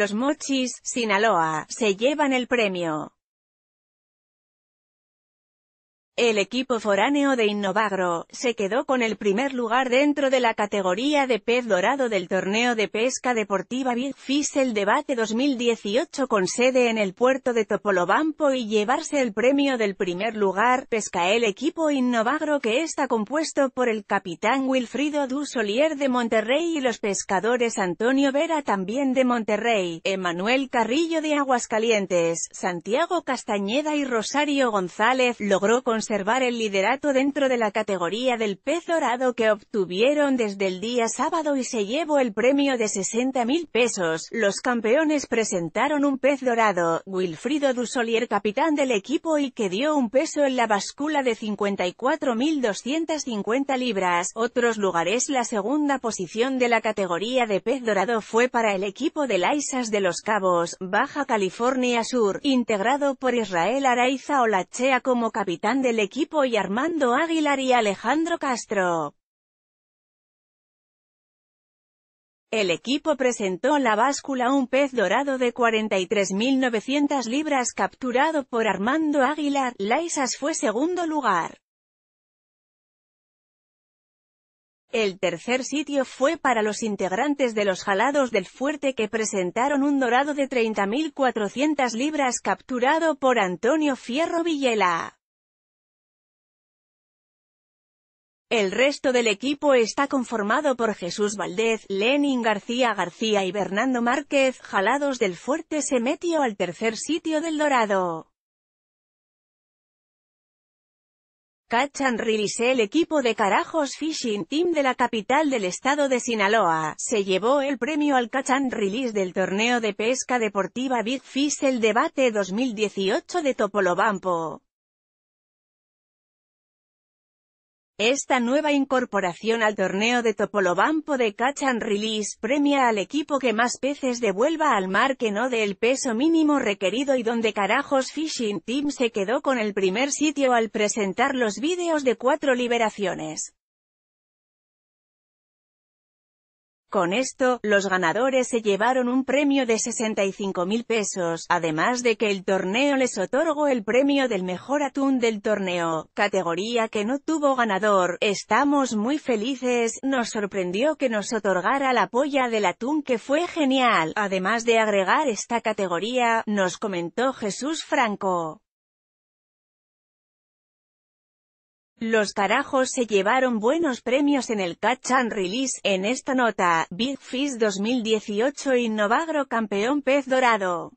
Los Mochis, Sinaloa, se llevan el premio el equipo foráneo de Innovagro, se quedó con el primer lugar dentro de la categoría de pez dorado del torneo de pesca deportiva Big Fish el debate 2018 con sede en el puerto de Topolobampo y llevarse el premio del primer lugar, pesca el equipo Innovagro que está compuesto por el capitán Wilfrido Du de Monterrey y los pescadores Antonio Vera también de Monterrey, Emanuel Carrillo de Aguascalientes, Santiago Castañeda y Rosario González, logró conseguir el liderato dentro de la categoría del pez dorado que obtuvieron desde el día sábado y se llevó el premio de 60 mil pesos. Los campeones presentaron un pez dorado, Wilfrido Dussolier capitán del equipo y que dio un peso en la báscula de 54.250 libras. Otros lugares la segunda posición de la categoría de pez dorado fue para el equipo de Laisas de los Cabos, Baja California Sur, integrado por Israel Araiza Olachea como capitán del equipo y Armando Aguilar y Alejandro Castro. El equipo presentó en la báscula un pez dorado de 43.900 libras capturado por Armando Aguilar, Laisas fue segundo lugar. El tercer sitio fue para los integrantes de los Jalados del Fuerte que presentaron un dorado de 30.400 libras capturado por Antonio Fierro Villela. El resto del equipo está conformado por Jesús Valdez, Lenin García García y Bernardo Márquez, jalados del fuerte se metió al tercer sitio del Dorado. Cachan Release el equipo de Carajos Fishing Team de la capital del estado de Sinaloa, se llevó el premio al Cachan Release del torneo de pesca deportiva Big Fish el debate 2018 de Topolobampo. Esta nueva incorporación al torneo de Topolobampo de Catch and Release premia al equipo que más peces devuelva al mar que no dé el peso mínimo requerido y donde carajos Fishing Team se quedó con el primer sitio al presentar los vídeos de cuatro liberaciones. Con esto, los ganadores se llevaron un premio de 65 mil pesos, además de que el torneo les otorgó el premio del mejor atún del torneo, categoría que no tuvo ganador. Estamos muy felices, nos sorprendió que nos otorgara la polla del atún que fue genial, además de agregar esta categoría, nos comentó Jesús Franco. Los carajos se llevaron buenos premios en el Catch and Release, en esta nota, Big Fish 2018 y campeón pez dorado.